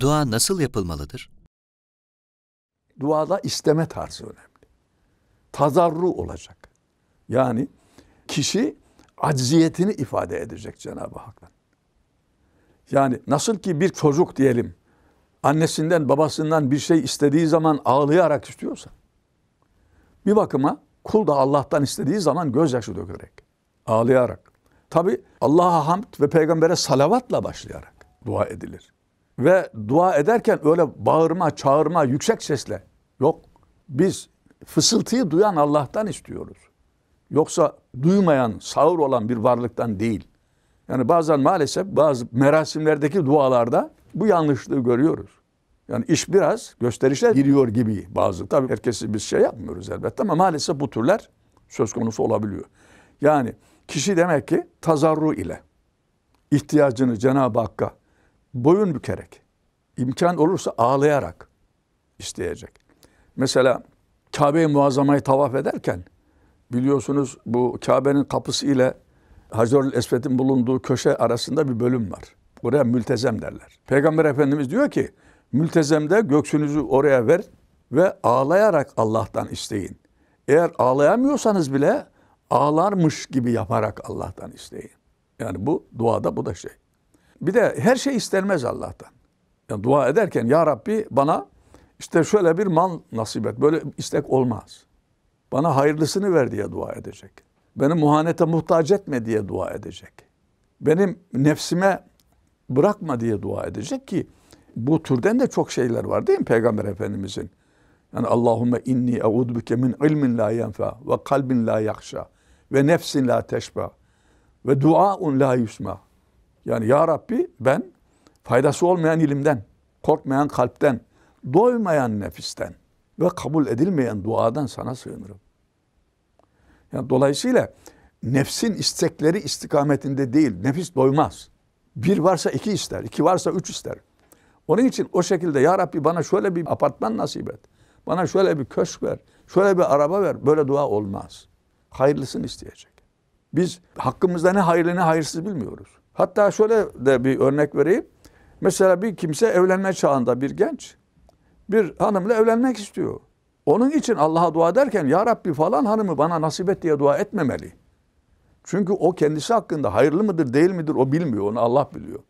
Dua nasıl yapılmalıdır? Duada isteme tarzı önemli. Tazarru olacak. Yani kişi acziyetini ifade edecek Cenab-ı Hak'tan. Yani nasıl ki bir çocuk diyelim annesinden babasından bir şey istediği zaman ağlayarak istiyorsa bir bakıma kul da Allah'tan istediği zaman gözyaşı dökerek, ağlayarak. Tabi Allah'a hamd ve peygambere salavatla başlayarak dua edilir. Ve dua ederken öyle bağırma, çağırma, yüksek sesle. Yok. Biz fısıltıyı duyan Allah'tan istiyoruz. Yoksa duymayan, sağır olan bir varlıktan değil. Yani bazen maalesef bazı merasimlerdeki dualarda bu yanlışlığı görüyoruz. Yani iş biraz gösterişe giriyor gibi bazı. Tabii herkesi biz şey yapmıyoruz elbette ama maalesef bu türler söz konusu olabiliyor. Yani kişi demek ki tazarru ile ihtiyacını Cenab-ı Hakk'a boyun bükerek, imkan olursa ağlayarak isteyecek. Mesela Kabe-i Muazzama'yı tavaf ederken biliyorsunuz bu Kabe'nin kapısı ile Hacerül Esved'in bulunduğu köşe arasında bir bölüm var. Oraya mültezem derler. Peygamber Efendimiz diyor ki mültezemde göksünüzü oraya ver ve ağlayarak Allah'tan isteyin. Eğer ağlayamıyorsanız bile ağlarmış gibi yaparak Allah'tan isteyin. Yani bu duada bu da şey. Bir de her şey istenmez Allah'tan. Yani dua ederken ya Rabbi bana işte şöyle bir mal nasip et. Böyle istek olmaz. Bana hayırlısını ver diye dua edecek. Beni muhanete muhtaç etme diye dua edecek. Benim nefsime bırakma diye dua edecek ki bu türden de çok şeyler var değil mi Peygamber Efendimizin? Yani Allahümme inni eudbüke min ilmin la yenfa ve kalbin la yakşa ve nefsin la teşba ve duaun la yusma. Yani Ya Rabbi ben faydası olmayan ilimden, korkmayan kalpten, doymayan nefisten ve kabul edilmeyen duadan sana sığınırım. Yani dolayısıyla nefsin istekleri istikametinde değil. Nefis doymaz. Bir varsa iki ister, iki varsa üç ister. Onun için o şekilde Ya Rabbi bana şöyle bir apartman nasip et. Bana şöyle bir köşk ver. Şöyle bir araba ver. Böyle dua olmaz. Hayırlısını isteyecek. Biz hakkımızda ne hayırlı ne hayırsız bilmiyoruz. Hatta şöyle de bir örnek vereyim. Mesela bir kimse evlenme çağında bir genç bir hanımla evlenmek istiyor. Onun için Allah'a dua derken, Ya Rabbi falan hanımı bana nasip et diye dua etmemeli. Çünkü o kendisi hakkında hayırlı mıdır değil midir o bilmiyor. Onu Allah biliyor.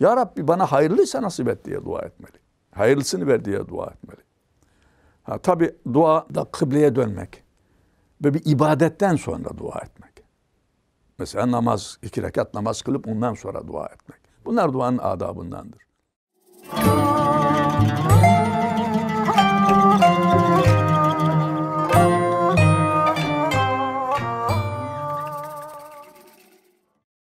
Ya Rabbi bana hayırlıysa nasip et diye dua etmeli. Hayırlısını ver diye dua etmeli. Ha, tabi dua da kıbleye dönmek ve bir ibadetten sonra dua etmek. Mesela namaz, iki rekat namaz kılıp ondan sonra dua etmek. Bunlar duanın adabındandır. Müzik